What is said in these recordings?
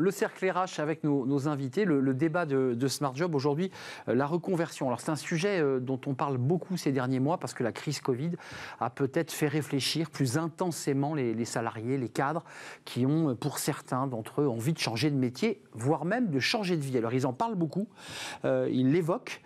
le cercle RH avec nos, invités, le, débat de, de, Smart Job aujourd'hui, euh, la reconversion. Alors c'est un sujet euh, dont on parle beaucoup ces derniers mois parce que la crise Covid a peut-être fait réfléchir plus intensément les, salariés, les cadres qui ont euh, pour certains d'entre eux envie de changer de métier, voire même de changer de vie. Alors ils en parlent beaucoup, ils l'évoquent,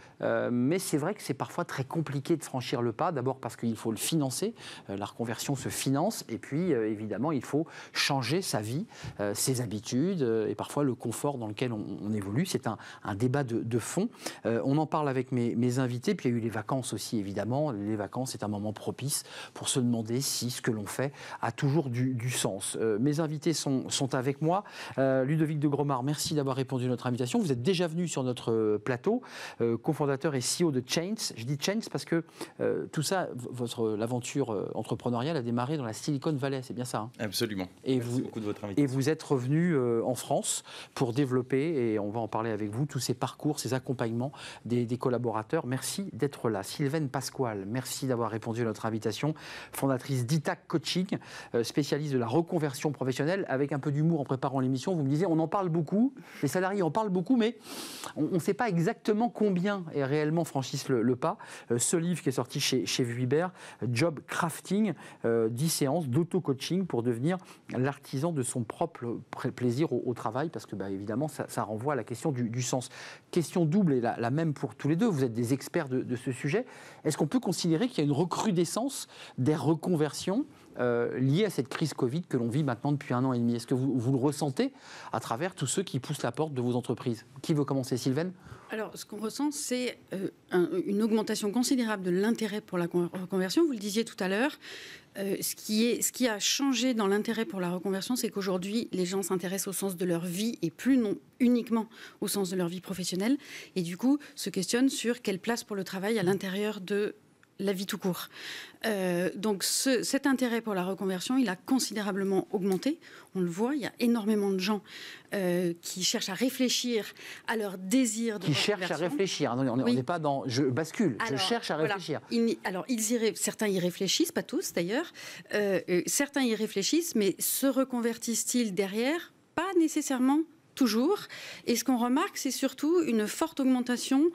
mais c'est vrai que c'est parfois très compliqué de franchir le pas, d'abord parce qu'il faut le financer, la reconversion se finance, et puis évidemment il faut changer sa vie, ses habitudes euh, et parfois le confort dans lequel on, évolue. C'est un, débat de, fond. Euh, on en parle avec mes, invités, puis il y a eu les vacances aussi, évidemment. Les vacances, c'est un moment propice pour se demander si ce que l'on fait a toujours du, sens. Euh, mes invités sont, sont avec moi. Ludovic de Gromard, merci d'avoir répondu à notre invitation. Vous êtes déjà venu sur notre plateau, euh, cofondateur et CEO de Chains. Je dis Chains parce que tout ça, votre l'aventure entrepreneuriale a démarré dans la Silicon Valley, c'est bien ça hein Absolument. Et merci vous, beaucoup de votre invitation. Et vous êtes revenu en France pour développer, et on va en parler avec vous, tous ces parcours, ces accompagnements des, collaborateurs. Merci d'être là. Sylvaine Pasquale, merci d'avoir répondu à notre invitation, fondatrice d'ITAC Coaching, euh, spécialiste de la reconversion professionnelle. Avec un peu d'humour en préparant l'émission, vous me disiez, on en parle beaucoup, les salariés en parlent beaucoup, mais on ne sait pas exactement combien est réellement franchissent le, pas. Euh, ce livre qui est sorti chez, chez Vuibert, Job Crafting, 10 euh, séances d'auto-coaching pour devenir l'artisan de son propre plaisir au travail parce que bah, évidemment, ça, renvoie à la question du, sens. Question double et la, même pour tous les deux. Vous êtes des experts de, ce sujet. Est-ce qu'on peut considérer qu'il y a une recrudescence des reconversions euh, liées à cette crise Covid que l'on vit maintenant depuis un an et demi Est-ce que vous, vous, le ressentez à travers tous ceux qui poussent la porte de vos entreprises Qui veut commencer, Sylvain alors, ce qu'on ressent, c'est euh, une augmentation considérable de l'intérêt pour la reconversion. Vous le disiez tout à l'heure. Euh, ce, qui est, ce qui a changé dans l'intérêt pour la reconversion, c'est qu'aujourd'hui, les gens s'intéressent au sens de leur vie et plus non uniquement au sens de leur vie professionnelle. Et du coup, se questionnent sur quelle place pour le travail à l'intérieur de la vie tout court. Euh, donc cet intérêt pour la reconversion, il a considérablement augmenté. On le voit, il y a énormément de gens euh, qui cherchent à réfléchir à leur désir de qui cherchent à réfléchir. on n'est pas dans je bascule, je cherche à réfléchir. alors ils certains y réfléchissent, pas tous d'ailleurs. Euh, certains y réfléchissent, mais se reconvertissent-ils derrière Pas nécessairement toujours. Et ce qu'on remarque, c'est surtout une forte augmentation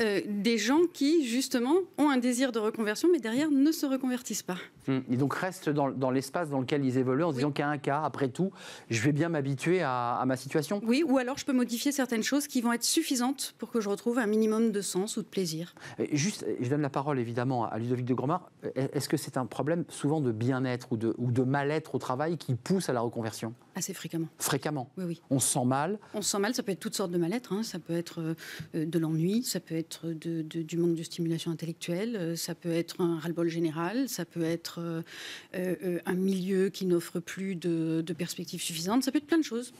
euh, des gens qui, justement, ont un désir de reconversion, mais derrière ne se reconvertissent pas. Et mmh. donc restent dans, l'espace dans lequel ils évoluent en se disant qu'à un cas, après tout, je vais bien m'habituer à, ma situation. Oui, ou alors je peux modifier certaines choses qui vont être suffisantes pour que je retrouve un minimum de sens ou de plaisir. juste, je donne la parole évidemment à Ludovic de Grandmar. E, e, est-ce que c'est un problème souvent de bien-être ou de, ou de mal-être au travail qui pousse à la reconversion Assez fréquemment. Fréquemment Oui, oui. On se sent mal On se sent mal, ça peut être toutes sortes de mal-être. Hein. Ça peut être euh, euh, de l'ennui, ça peut être du manque de stimulation intellectuelle, euh, ça peut être un ras-le-bol général, ça peut être euh, euh, un milieu qui n'offre plus de, de perspectives suffisantes, ça peut être plein de choses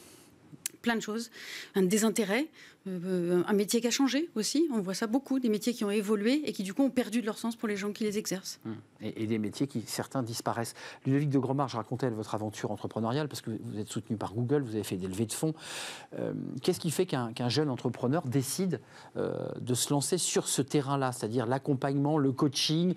plein de choses, un désintérêt euh, un métier qui a changé aussi, on voit ça beaucoup, des métiers qui ont évolué et qui du coup ont perdu de leur sens pour les gens qui les exercent. Mmh. Et, des métiers qui, certains, disparaissent. Ludovic de Gromard, je racontais votre aventure entrepreneuriale parce que vous êtes soutenu par Google, vous avez fait des levées de fonds. Euh, qu'est-ce qui fait qu'un jeune entrepreneur décide euh, de se lancer sur ce terrain-là, c'est-à-dire l'accompagnement, le coaching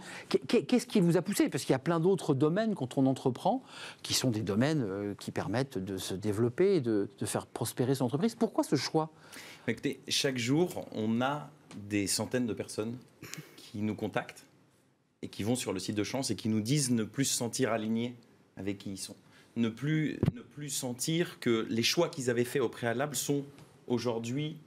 Qu'est-ce qui vous a poussé Parce qu'il y a plein d'autres domaines quand on entreprend qui sont des domaines qui permettent de se développer et de, de faire prospérer son entreprise. Pourquoi ce choix Écoutez, chaque jour, on a des centaines de personnes qui nous contactent et qui vont sur le site de chance et qui nous disent ne plus se sentir alignés avec qui ils sont. Ne plus, ne plus sentir que les choix qu'ils avaient faits au préalable sont aujourd'hui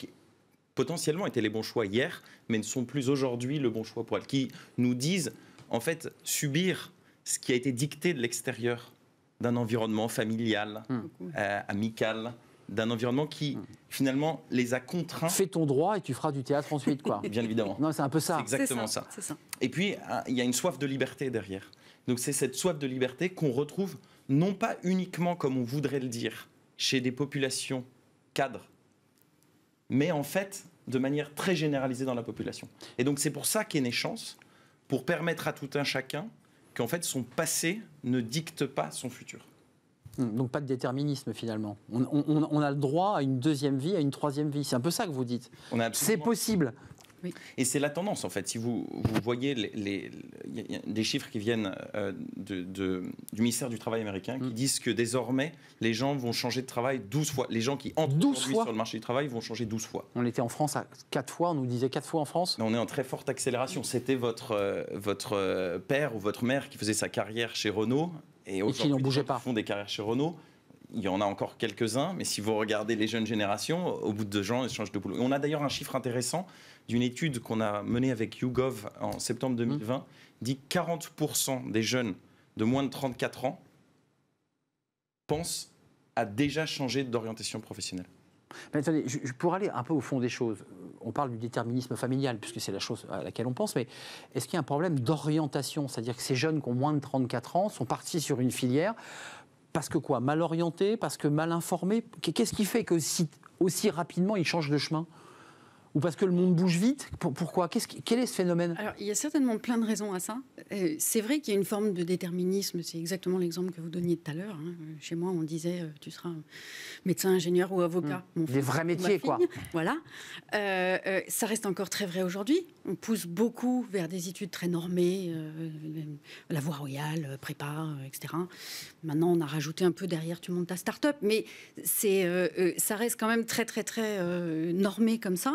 potentiellement étaient les bons choix hier, mais ne sont plus aujourd'hui le bon choix pour elles. Qui nous disent, en fait, subir ce qui a été dicté de l'extérieur, d'un environnement familial, mmh. euh, amical, d'un environnement qui, hmm. finalement, les a contraints. Fais ton droit et tu feras du théâtre ensuite, quoi. Bien évidemment. Non, c'est un peu ça. exactement ça, Et puis, ah, il y a une soif de liberté derrière. Donc, c'est cette soif de liberté qu'on retrouve, non pas uniquement, comme on voudrait le dire, chez des populations cadres, mais en fait, de manière très généralisée dans la population. Et donc, c'est pour ça qu'est née Chance, pour permettre à tout un chacun qu'en fait, son passé ne dicte pas son futur. Donc pas de déterminisme finalement. On, a le droit à une deuxième vie, à une troisième vie. C'est un peu ça que vous dites. C'est possible. Et c'est la tendance en fait. Si vous, voyez les, des chiffres qui viennent euh, du ministère du Travail américain qui mm. disent que désormais les gens vont changer de travail 12 fois. Les gens qui entrent 12 fois. sur le marché du travail vont changer 12 fois. On était en France à 4 fois, on nous disait 4 fois en France. on est en très forte accélération. C'était votre, euh, votre euh, père ou votre mère qui faisait sa carrière chez Renault. Et, aujourd'hui, qui bougeaient pas. font des carrières chez Renault. Il y en a encore quelques-uns, mais si vous regardez les jeunes générations, au bout de deux ans, ils changent de boulot. on a d'ailleurs un chiffre intéressant d'une étude qu'on a menée avec YouGov en septembre 2020, mmh. dit 40% des jeunes de moins de 34 ans pensent à déjà changer d'orientation professionnelle. Mais attendez, je, pour aller un peu au fond des choses, on parle du déterminisme familial, puisque c'est la chose à laquelle on pense, mais est-ce qu'il y a un problème d'orientation C'est-à-dire que ces jeunes qui ont moins de 34 ans sont partis sur une filière parce que quoi Mal orientés Parce que mal informés Qu'est-ce qui fait que aussi rapidement ils changent de chemin ou parce que le monde bouge vite Pourquoi Quel est ce phénomène Alors, il y a certainement plein de raisons à ça. Euh, c'est vrai qu'il y a une forme de déterminisme. C'est exactement l'exemple que vous donniez tout à l'heure. Hein. Euh, chez moi, on disait euh, tu seras médecin, ingénieur ou avocat. Mmh. Des vrais métiers, quoi. Voilà. ça reste encore très vrai aujourd'hui. On pousse beaucoup vers des études très normées, la voie royale, prépa, etc. Maintenant, on a rajouté un peu derrière tu montes ta start-up, mais c'est ça reste quand même très, très, très normé comme ça.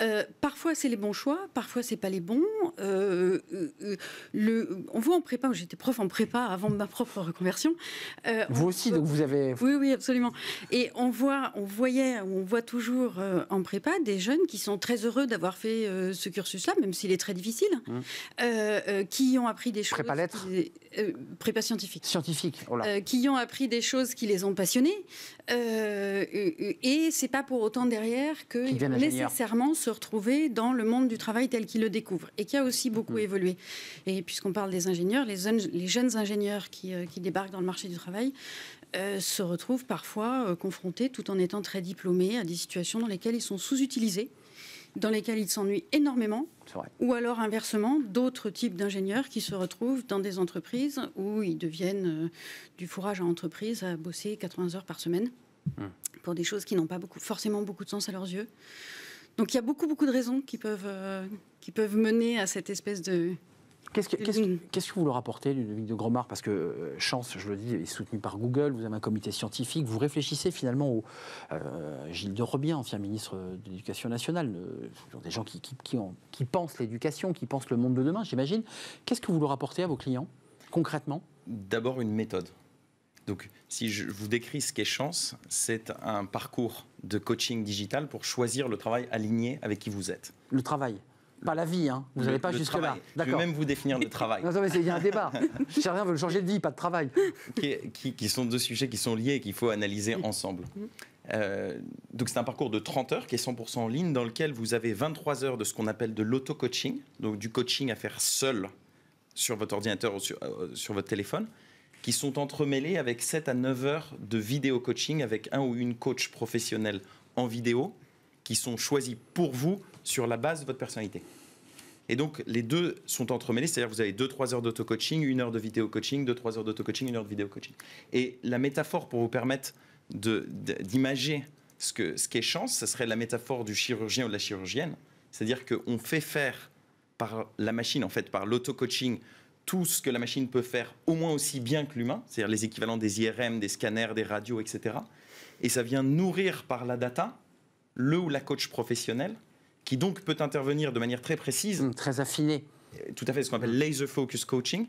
Euh, parfois c'est les bons choix, parfois c'est pas les bons. Euh, euh, on voit en prépa, j'étais prof en prépa avant ma propre reconversion. vous aussi, donc vous avez. Oui, oui, absolument. Et on voit, on voyait, on voit toujours en prépa des jeunes qui sont très heureux d'avoir fait ce cursus-là, même s'il est très difficile, mmh. qui ont appris des choses. Prépa lettres. prépa scientifique. Scientifique. Oh qui ont appris des choses qui les ont passionnés. et c'est pas pour autant derrière que nécessairement se retrouver dans le monde du travail tel qu'il le découvre et qui a aussi beaucoup mmh. évolué. Et puisqu'on parle des ingénieurs, les, les jeunes ingénieurs euh, qui, débarquent dans le marché du travail euh, se retrouvent parfois euh, confrontés, tout en étant très diplômés, à des situations dans lesquelles ils sont sous-utilisés dans lesquelles ils s'ennuient énormément, ou alors inversement, d'autres types d'ingénieurs qui se retrouvent dans des entreprises où ils deviennent du fourrage à entreprise à bosser 80 heures par semaine mmh. pour des choses qui n'ont pas beaucoup, forcément beaucoup de sens à leurs yeux. Donc il y a beaucoup, beaucoup de raisons qui peuvent, euh, qui peuvent mener à cette espèce de... Qu'est-ce que, vous leur apportez, Ludovic de Gromard Parce que euh, Chance, je le dis, est soutenu par Google, vous avez un comité scientifique, vous réfléchissez finalement au... Euh, Gilles de Robien, ancien ministre de l'Éducation nationale, des gens qui, qui, qui pensent l'éducation, qui pensent le monde de demain, j'imagine. Qu'est-ce que vous leur apportez à vos clients, concrètement D'abord une méthode. Donc, si je vous décris ce qu'est Chance, c'est un parcours de coaching digital pour choisir le travail aligné avec qui vous êtes. Le travail pas la vie, hein. vous n'allez pas jusque-là. Je vais même vous définir le travail. non, mais il y a un débat. veut veut changer de vie, pas de travail. Qui, sont deux sujets qui sont liés et qu'il faut analyser ensemble. Mm-hmm. Euh, donc c'est un parcours de 30 heures qui est 100% en ligne, dans lequel vous avez 23 heures de ce qu'on appelle de l'auto-coaching, donc du coaching à faire seul sur votre ordinateur ou sur euh, votre téléphone, qui sont entremêlés avec 7 à 9 heures de vidéo coaching avec un ou une coach professionnel en vidéo qui sont choisis pour vous sur la base de votre personnalité. Et donc, les deux sont entremêlés, c'est-à-dire que vous avez 2-3 heures d'auto-coaching, 1 heure de vidéo coaching, 2-3 heures d'auto-coaching, 1 heure de vidéo coaching. Et la métaphore pour vous permettre d'imager de, ce qu'est ce chance, ce serait la métaphore du chirurgien ou de la chirurgienne, c'est-à-dire qu'on fait faire par la machine, en fait, par l'auto-coaching, tout ce que la machine peut faire au moins aussi bien que l'humain, c'est-à-dire les équivalents des IRM, des scanners, des radios, etc. Et ça vient nourrir par la data le ou la coach professionnel, qui donc peut intervenir de manière très précise. Hum, très affinée. Euh, tout à fait, ce qu'on appelle hum. laser focus coaching,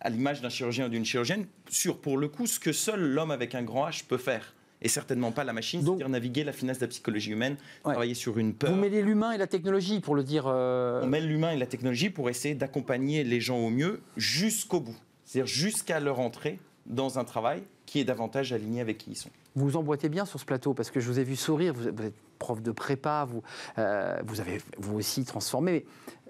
à l'image d'un chirurgien ou d'une chirurgienne, sur pour le coup ce que seul l'homme avec un grand H peut faire et certainement pas la machine, c'est-à-dire naviguer la finesse de la psychologie humaine, travailler sur une peur. Vous mêlez l'humain et la technologie, pour le dire. Euh, On mêle l'humain et la technologie pour essayer d'accompagner les gens au mieux jusqu'au bout, c'est-à-dire jusqu'à leur entrée dans un travail qui est davantage aligné avec qui ils sont. Vous vous emboîtez bien sur ce plateau parce que je vous ai vu sourire, vous êtes prof de prépa, vous, euh, vous avez vous aussi transformé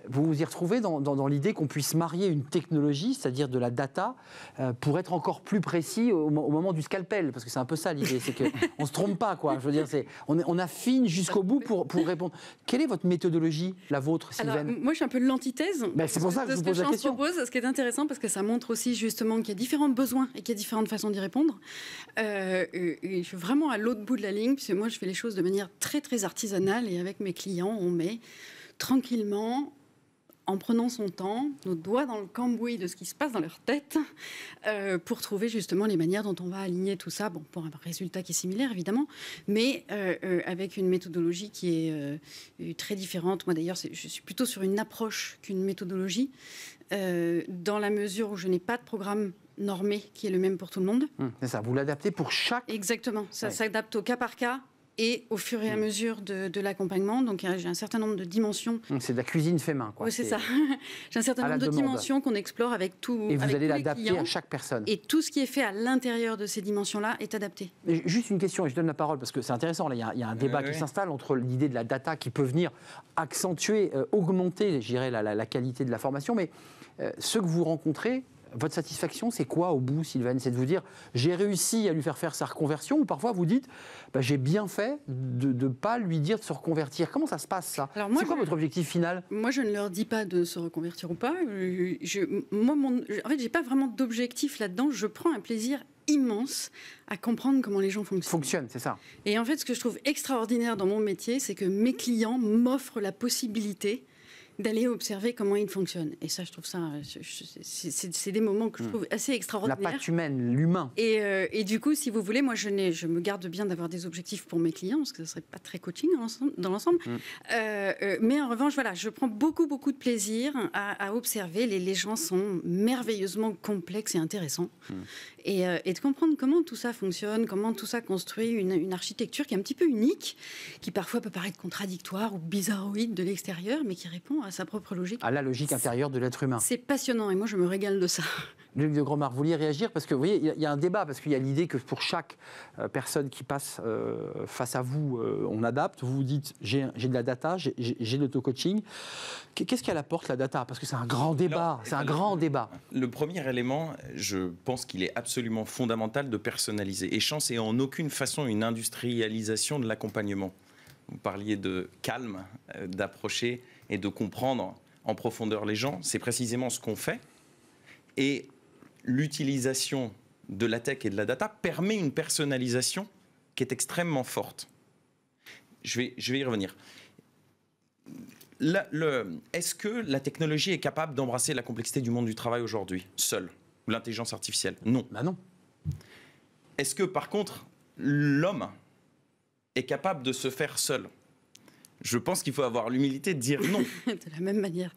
vous vous y retrouvez dans, l'idée qu'on puisse marier une technologie, c'est-à-dire de la data, euh, pour être encore plus précis au, moment du scalpel, parce que c'est un peu ça l'idée, c'est qu'on ne se trompe pas, quoi. Je veux dire, on, on, affine jusqu'au bout pour, répondre. Quelle est votre méthodologie, la vôtre, Sylvaine Moi, je suis un peu l'antithèse. Ben, c'est pour ça que je vous la question. Propose, ce qui est intéressant, parce que ça montre aussi justement qu'il y a différents besoins et qu'il y a différentes façons d'y répondre. Euh, et je suis vraiment à l'autre bout de la ligne, puisque moi, je fais les choses de manière très, très artisanale, et avec mes clients, on met tranquillement en prenant son temps, nos doigts dans le cambouis de ce qui se passe dans leur tête, euh, pour trouver justement les manières dont on va aligner tout ça, bon, pour un résultat qui est similaire évidemment, mais euh, euh, avec une méthodologie qui est très différente. Moi d'ailleurs, je suis plutôt sur une approche qu'une méthodologie, dans la mesure où je n'ai pas de programme normé qui est le même pour tout le monde. Hum, ça, vous l'adaptez pour chaque. Exactement, ça s'adapte au cas par cas et au fur et à mm. mesure de, l'accompagnement, donc j'ai un certain nombre de dimensions. C'est de la cuisine fait main, quoi. Oui, c'est ça. j'ai un certain nombre de dimensions qu'on explore avec tout. Et vous allez l'adapter à chaque personne. Et tout ce qui est fait à l'intérieur de ces dimensions-là est adapté. juste une question, et je donne la parole parce que c'est intéressant. Là, il y, a, un débat qui s'installe entre l'idée de la data qui peut venir accentuer, euh, augmenter, je dirais, la, qualité de la formation, mais euh, ce que vous rencontrez, votre satisfaction, c'est quoi au bout, Sylvain C'est de vous dire, j'ai réussi à lui faire faire sa reconversion, ou parfois vous dites, bah, j'ai bien fait de ne pas lui dire de se reconvertir. Comment ça se passe, ça C'est quoi votre objectif final Moi, je ne leur dis pas de se reconvertir ou pas. Je, en fait, j'ai pas vraiment d'objectif là-dedans. Je prends un plaisir immense à comprendre comment les gens fonctionnent. c'est ça. Et en fait, ce que je trouve extraordinaire dans mon métier, c'est que mes clients m'offrent la possibilité d'aller observer comment ils fonctionnent. Et ça, je trouve ça, euh, c'est des moments que je hmm. trouve assez extraordinaires. La patte humaine, l'humain. Euh, et, du coup, si vous voulez, moi, je, je me garde bien d'avoir des objectifs pour mes clients, parce que ça serait pas très coaching dans l'ensemble. Hmm. Euh, mais en revanche, voilà, je prends beaucoup, beaucoup de plaisir à, observer. Les, les gens sont merveilleusement complexes et intéressants. Hmm. Euh, et, de comprendre comment tout ça fonctionne, comment tout ça construit une, architecture qui est un petit peu unique, qui parfois peut paraître contradictoire ou bizarroïde de l'extérieur, mais qui répond à sa propre logique. À la logique intérieure de l'être humain. C'est passionnant et moi je me régale de ça. Luc de Gromard, vous vouliez réagir Parce que vous voyez, il y a un débat, parce qu'il y a l'idée que pour chaque euh, personne qui passe euh, face à vous, on adapte. Vous vous dites, j'ai de la data, j'ai l'auto-coaching. Qu'est-ce qu'elle apporte la data Parce que c'est un grand débat. C'est un grand débat. Le premier élément, je pense qu'il est absolument absolument fondamental de personnaliser. Et Chance est en aucune façon une industrialisation de l'accompagnement. Vous parliez de calme, euh, d'approcher et de comprendre en profondeur les gens. C'est précisément ce qu'on fait. Et l'utilisation de la tech et de la data permet une personnalisation qui est extrêmement forte. Je vais, je vais y revenir. Est-ce que la technologie est capable d'embrasser la complexité du monde du travail aujourd'hui, seule l'intelligence artificielle. Non. Bah non. Est-ce que par contre, l'homme est capable de se faire seul je pense qu'il faut avoir l'humilité de dire non. de la même manière.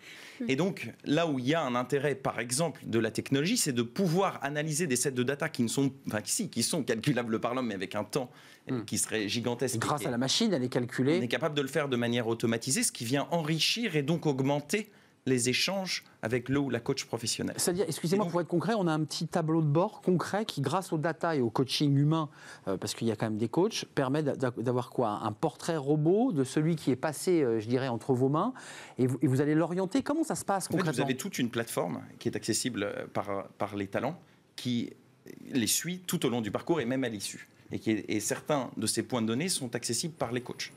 Et donc, là où il y a un intérêt, par exemple, de la technologie, c'est de pouvoir analyser des sets de data qui ne sont, enfin, qui sont calculables par l'homme, mais avec un temps hmm. qui serait gigantesque. grâce à la machine, elle est calculée. On est capable de le faire de manière automatisée, ce qui vient enrichir et donc augmenter les échanges avec le ou la coach professionnelle. C'est-à-dire, excusez-moi, pour être concret, on a un petit tableau de bord concret qui, grâce aux data et au coaching humain, euh, parce qu'il y a quand même des coachs, permet d'avoir quoi Un portrait robot de celui qui est passé, euh, je dirais, entre vos mains, et vous, allez l'orienter. Comment ça se passe concrètement Vous avez toute une plateforme qui est accessible euh, par, par les talents, qui les suit tout au long du parcours et même à l'issue. Et, et certains de ces points de données sont accessibles par les coachs.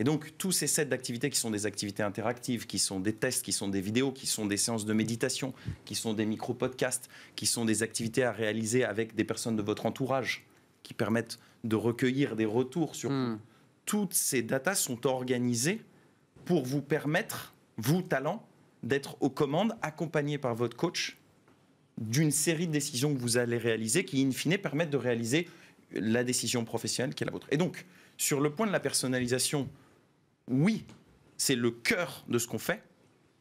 Et donc, tous ces sets d'activités qui sont des activités interactives, qui sont des tests, qui sont des vidéos, qui sont des séances de méditation, qui sont des micro-podcasts, qui sont des activités à réaliser avec des personnes de votre entourage, qui permettent de recueillir des retours sur... vous. Hmm. Toutes ces datas sont organisées pour vous permettre, vous, talent, d'être aux commandes, accompagné par votre coach, d'une série de décisions que vous allez réaliser qui, in fine, permettent de réaliser la décision professionnelle qui est la vôtre. Et donc, sur le point de la personnalisation oui, c'est le cœur de ce qu'on fait,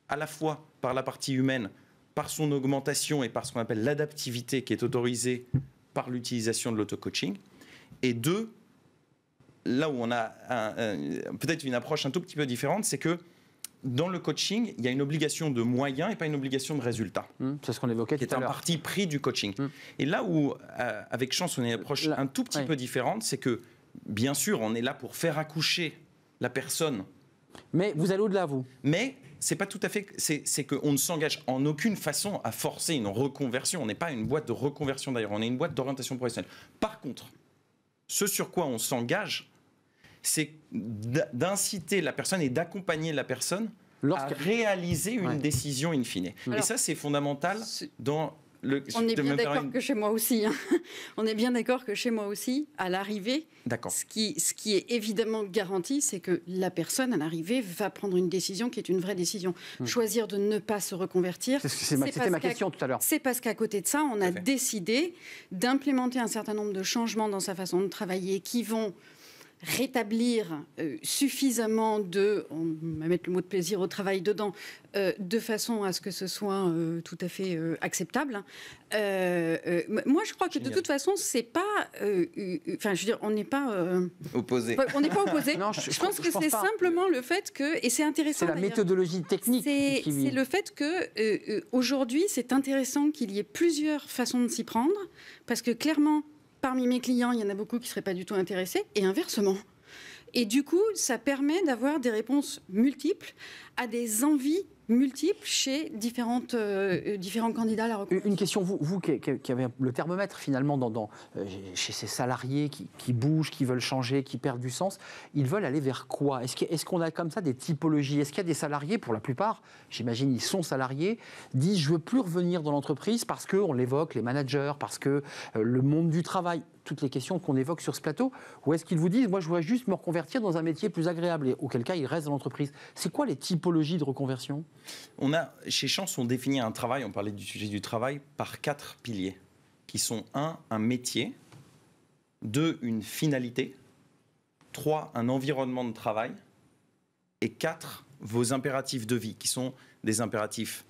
à la fois par la partie humaine, par son augmentation et par ce qu'on appelle l'adaptivité qui est autorisée par l'utilisation de l'auto-coaching. Et deux, là où on a peut-être une approche un tout petit peu différente, c'est que dans le coaching, il y a une obligation de moyens et pas une obligation de résultats. Mmh, c'est ce qu'on évoquait tout à l'heure. C'est un parti pris du coaching. Mmh. Et là où, euh, avec Chance, on a une approche un tout petit peu différente, c'est que, bien sûr, on est là pour faire accoucher la personne. Mais vous allez au-delà, vous. Mais c'est pas tout à fait. C'est qu'on ne s'engage en aucune façon à forcer une reconversion. On n'est pas une boîte de reconversion d'ailleurs, on est une boîte d'orientation professionnelle. Par contre, ce sur quoi on s'engage, c'est d'inciter la personne et d'accompagner la personne à réaliser une décision in fine. et ça, c'est fondamental dans on est bien d'accord que chez moi aussi. Hein. On est bien d'accord que chez moi aussi, à l'arrivée, ce qui, est évidemment garanti, c'est que la personne à l'arrivée va prendre une décision qui est une vraie décision. Hmm. Choisir de ne pas se reconvertir. tout à l'heure. C'est parce qu'à côté de ça, on a décidé d'implémenter un certain nombre de changements dans sa façon de travailler qui vont rétablir euh, suffisamment de, on va mettre le mot de plaisir au travail dedans, euh, de façon à ce que ce soit euh, tout à fait acceptable. moi, je crois que de toute façon, c'est pas, enfin, je veux dire, on n'est pas opposé. On n'est pas opposé. je, pense que c'est simplement le fait que, et c'est intéressant. C'est la méthodologie technique. C'est le fait que aujourd'hui, c'est intéressant qu'il y ait plusieurs façons de s'y prendre, parce que clairement, parmi mes clients, il y en a beaucoup qui ne seraient pas du tout intéressés, et inversement. Et du coup, ça permet d'avoir des réponses multiples à des envies multiples chez différentes, euh, différents candidats à la reconnaissance Une question, vous, vous qui, avez le thermomètre finalement dans, euh, chez ces salariés qui, qui, bougent, qui veulent changer, qui perdent du sens, ils veulent aller vers quoi Est-ce qu'on est qu'on a comme ça des typologies Est-ce qu'il y a des salariés, pour la plupart, j'imagine ils sont salariés, disent je veux plus revenir dans l'entreprise parce qu'on l'évoque, les managers, parce que euh, le monde du travail, toutes les questions qu'on évoque sur ce plateau Ou est-ce qu'ils vous disent, moi, je voudrais juste me reconvertir dans un métier plus agréable et auquel cas, il reste dans l'entreprise C'est quoi les typologies de reconversion On a, chez Chance, on définit un travail, on parlait du sujet du travail, par quatre piliers qui sont un, un métier, deux, une finalité, trois, un environnement de travail, et quatre, vos impératifs de vie, qui sont des impératifs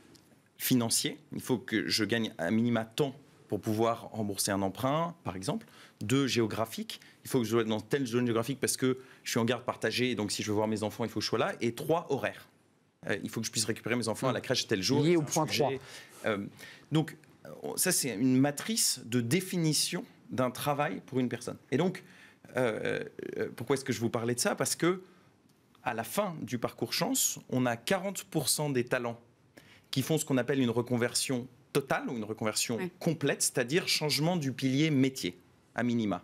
financiers. Il faut que je gagne un minima temps pour pouvoir rembourser un emprunt, par exemple. Deux, géographique. Il faut que je sois dans telle zone géographique parce que je suis en garde partagée, donc si je veux voir mes enfants, il faut que je sois là. Et trois, horaires. Euh, il faut que je puisse récupérer mes enfants à la crèche tel jour. Lié au point sujet. 3. Euh, donc, ça, c'est une matrice de définition d'un travail pour une personne. Et donc, euh, pourquoi est-ce que je vous parlais de ça Parce que, à la fin du parcours chance, on a 40% des talents qui font ce qu'on appelle une reconversion totale ou une reconversion complète, c'est-à-dire changement du pilier métier, à minima.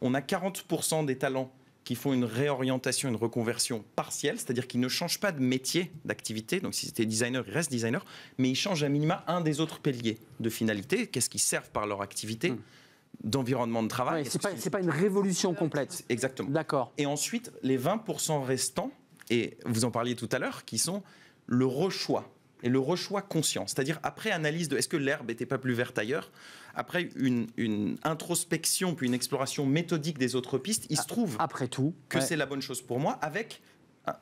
On a 40% des talents qui font une réorientation, une reconversion partielle, c'est-à-dire qu'ils ne changent pas de métier, d'activité. Donc, si c'était designer, ils restent designer, mais ils changent à minima un des autres piliers de finalité. Qu'est-ce qu'ils servent par leur activité hmm. d'environnement de travail C'est -ce pas, pas, une révolution complète. Exactement. D'accord. Et ensuite, les 20% restants, et vous en parliez tout à l'heure, qui sont le rechoix et le rechoix conscient, c'est-à-dire après analyse de est-ce que l'herbe n'était pas plus verte ailleurs, après une, introspection puis une exploration méthodique des autres pistes, il se trouve après tout que c'est la bonne chose pour moi, avec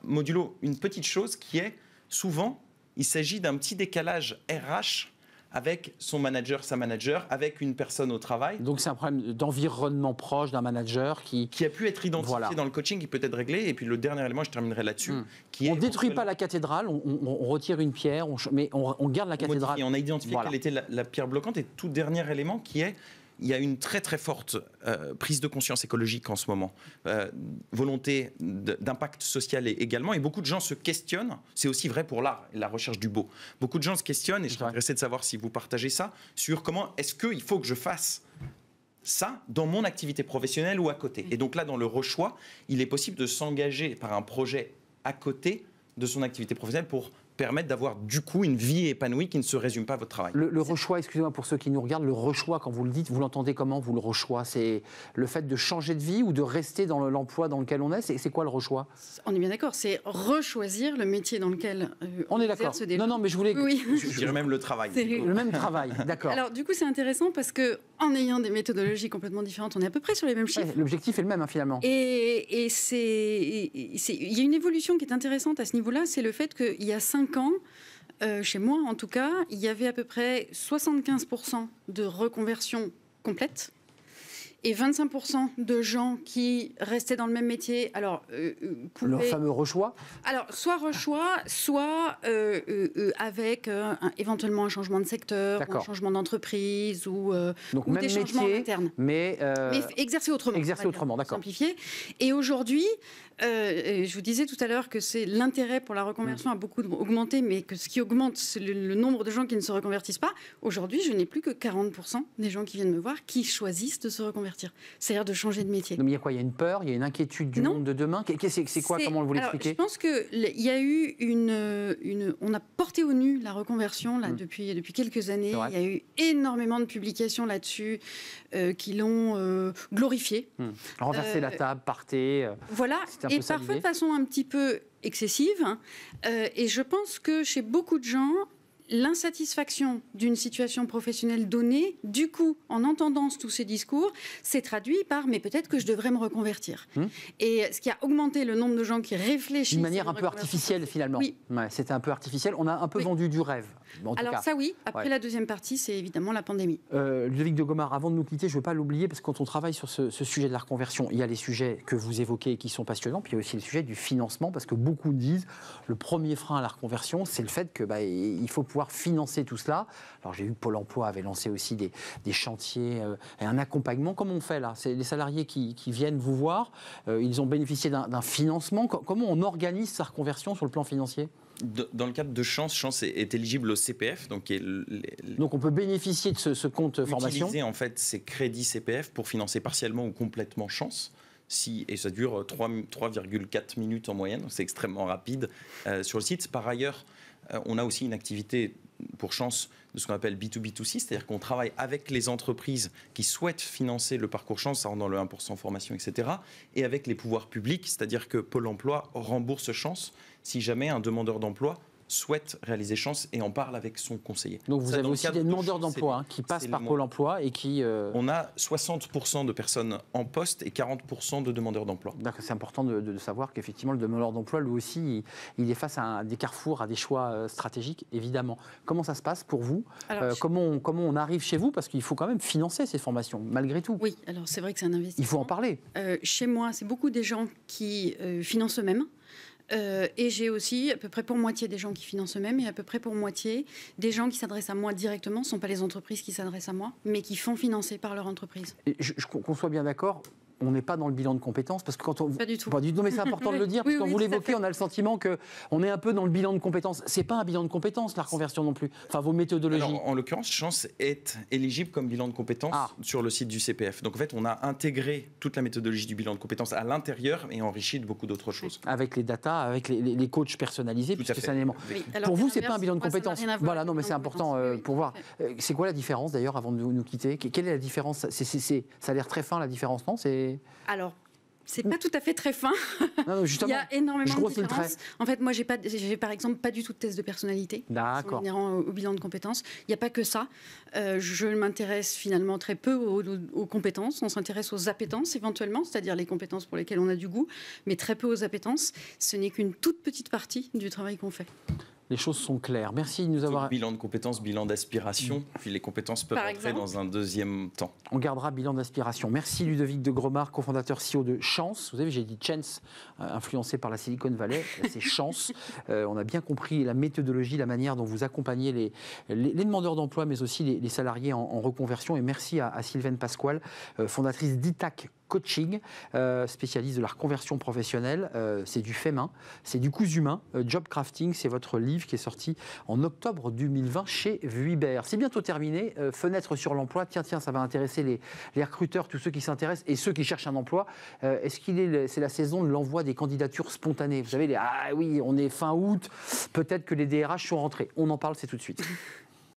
modulo une petite chose qui est souvent il s'agit d'un petit décalage RH avec son manager, sa manager, avec une personne au travail. Donc c'est un problème d'environnement proche d'un manager qui... Qui a pu être identifié dans le coaching, qui peut être réglé. Et puis le dernier élément, je terminerai là-dessus. Hmm. Qui on ne détruit pas la cathédrale, on, retire une pierre, mais on, garde la cathédrale. et on a identifié quelle était la, la pierre bloquante. Et tout dernier élément qui est il y a une très très forte euh, prise de conscience écologique en ce moment, euh, volonté d'impact social également, et beaucoup de gens se questionnent, c'est aussi vrai pour l'art et la recherche du beau, beaucoup de gens se questionnent, et je serais intéressé de savoir si vous partagez ça, sur comment est-ce qu'il faut que je fasse ça dans mon activité professionnelle ou à côté. Et donc là, dans le rechoix, il est possible de s'engager par un projet à côté de son activité professionnelle pour permettre d'avoir du coup une vie épanouie qui ne se résume pas à votre travail. Le, le rechoix, excusez-moi pour ceux qui nous regardent, le rechoix, quand vous le dites, vous l'entendez comment, vous, le rechois, C'est le fait de changer de vie ou de rester dans l'emploi dans lequel on est C'est quoi le rechoix On est bien d'accord, c'est rechoisir le métier dans lequel on euh, on, on, est d'accord. Non, non, mais je voulais... Oui. Je, dirais même le travail. Le même travail, d'accord. Alors du coup, c'est intéressant parce que en ayant des méthodologies complètement différentes, on est à peu près sur les mêmes chiffres. L'objectif est le même, hein, finalement. Et, et c'est... Il y a une évolution qui est intéressante à ce niveau-là, c'est le fait qu'il y a cinq euh, chez moi en tout cas, il y avait à peu près 75% de reconversion complète et 25% de gens qui restaient dans le même métier, alors... Euh, euh, Leur fameux rechoix Alors, soit rechoix, soit euh, avec éventuellement un changement de secteur, un changement d'entreprise, ou, des changements internes. Mais, exercer autrement. Exercer autrement, d'accord. Et aujourd'hui, je vous disais tout à l'heure que c'est l'intérêt pour la reconversion mm. a beaucoup augmenté, mais que ce qui augmente, c'est le, le nombre de gens qui ne se reconvertissent pas. Aujourd'hui, je n'ai plus que 40% des gens qui viennent me voir qui choisissent de se reconvertir c'est-à-dire de changer de métier. il y a quoi Il y a une peur, il y a une inquiétude du monde de demain C'est quoi Comment vous l'expliquez Je pense qu'il y a eu une, une, On a porté au nu la reconversion là, hmm. depuis, depuis quelques années. Il y a eu énormément de publications là-dessus euh, qui l'ont glorifiée. Euh, glorifié. Hmm. Renverser la euh, table, partir. voilà, et parfois de façon un petit peu excessive. Hein, et je pense que chez beaucoup de gens, l'insatisfaction d'une situation professionnelle donnée, du coup, en entendant tous ces discours, s'est traduit par mais peut-être que je devrais me reconvertir. Hmm. Et ce qui a augmenté le nombre de gens qui réfléchissent. D'une manière un peu artificielle finalement. Oui. C'était un peu artificiel. On a un peu vendu du rêve alors ça oui, après la deuxième partie, c'est évidemment la pandémie. Euh, Ludovic de Gomard, avant de nous quitter, je ne veux pas l'oublier, parce que quand on travaille sur ce, sujet de la reconversion, il y a les sujets que vous évoquez et qui sont passionnants, puis il y a aussi le sujet du financement, parce que beaucoup disent le premier frein à la reconversion, c'est le fait qu'il bah, faut pouvoir financer tout cela. Alors j'ai vu Pôle Emploi avait lancé aussi des, chantiers euh, et un accompagnement. Comment on fait là C'est les salariés qui, viennent vous voir, euh, ils ont bénéficié d'un financement. Comment on organise sa reconversion sur le plan financier dans le cadre de Chance, Chance est, éligible au CPF, donc donc on peut bénéficier de ce, ce compte formation. Utiliser en fait ces crédits CPF pour financer partiellement ou complètement Chance. Si, et ça dure 3,4 euh, minutes en moyenne, c'est extrêmement rapide euh, sur le site. Par ailleurs, euh, on a aussi une activité pour chance de ce qu'on appelle B2B2C, c'est-à-dire qu'on travaille avec les entreprises qui souhaitent financer le parcours chance, en rendant dans le 1% formation, etc., et avec les pouvoirs publics, c'est-à-dire que Pôle emploi rembourse chance si jamais un demandeur d'emploi souhaite réaliser chance et en parle avec son conseiller. Donc vous avez aussi des demandeurs d'emploi hein, qui passent par Pôle emploi et qui... Euh, on a 60% de personnes en poste et 40% de demandeurs d'emploi. C'est important de, savoir qu'effectivement le demandeur d'emploi, lui aussi, il, est face à des carrefours, à des choix euh, stratégiques, évidemment. Comment ça se passe pour vous euh, comment, on, comment on arrive chez vous Parce qu'il faut quand même financer ces formations, malgré tout. Oui, alors c'est vrai que c'est un investissement. Il faut en parler. chez moi, c'est beaucoup des gens qui financent eux-mêmes. Euh, et j'ai aussi à peu près pour moitié des gens qui financent eux-mêmes et à peu près pour moitié des gens qui s'adressent à moi directement. Ce ne sont pas les entreprises qui s'adressent à moi, mais qui font financer par leur entreprise. qu'on soit bien d'accord, on n'est pas dans le bilan de compétences parce que quand on pas du tout. Non, mais c'est important de le dire parce qu'on vous l'évoquez, on a le sentiment que on est un peu dans le bilan de compétences. C'est pas un bilan de compétences la reconversion non plus. Enfin, vos méthodologies. en l'occurrence, Chance est éligible comme bilan de compétences ah. sur le site du CPF. Donc en fait, on a intégré toute la méthodologie du bilan de compétences à l'intérieur et enrichi de beaucoup d'autres choses. Avec les data, avec les, coachs personnalisés, tout puisque c'est pour vous, c'est pas un bilan de compétences. Voilà, non, mais c'est important euh, pour voir. Euh, c'est quoi la différence d'ailleurs avant de nous quitter Quelle est la différence Ça a l'air très fin la différence, non alors, c'est pas tout à fait très fin. il y a énormément de différences. En fait, moi, j'ai par exemple pas du tout de test de personnalité. D'accord. au, bilan de compétences. Il n'y a pas que ça. Euh, je m'intéresse finalement très peu aux compétences. On s'intéresse aux appétences éventuellement, c'est-à-dire les compétences pour lesquelles on a du goût, mais très peu aux appétences. Ce n'est qu'une toute petite partie du travail qu'on fait les choses sont claires. Merci de nous avoir. Bilan de compétences, bilan d'aspiration, puis les compétences peuvent rentrer dans un deuxième temps. On gardera bilan d'aspiration. Merci Ludovic de Gromard, cofondateur CEO de Chance. Vous savez, j'ai dit Chance, euh, influencé par la Silicon Valley, c'est Chance. Euh, on a bien compris la méthodologie, la manière dont vous accompagnez les, demandeurs d'emploi, mais aussi les, salariés en, reconversion. Et merci à, Sylvaine Pasquale, euh, fondatrice d'ITAC coaching, euh, spécialiste de la reconversion professionnelle. Euh, c'est du fait main, c'est du cousu humain euh, Job Crafting, c'est votre livre qui est sorti en octobre 2020 chez Vuibert. C'est bientôt terminé. fenêtre sur l'emploi. Tiens, tiens, ça va intéresser les, recruteurs, tous ceux qui s'intéressent et ceux qui cherchent un emploi. Est-ce qu'il est, c'est la saison de l'envoi des candidatures spontanées Vous savez, ah oui, on est fin août. Peut-être que les DRH sont rentrés. On en parle, c'est tout de suite.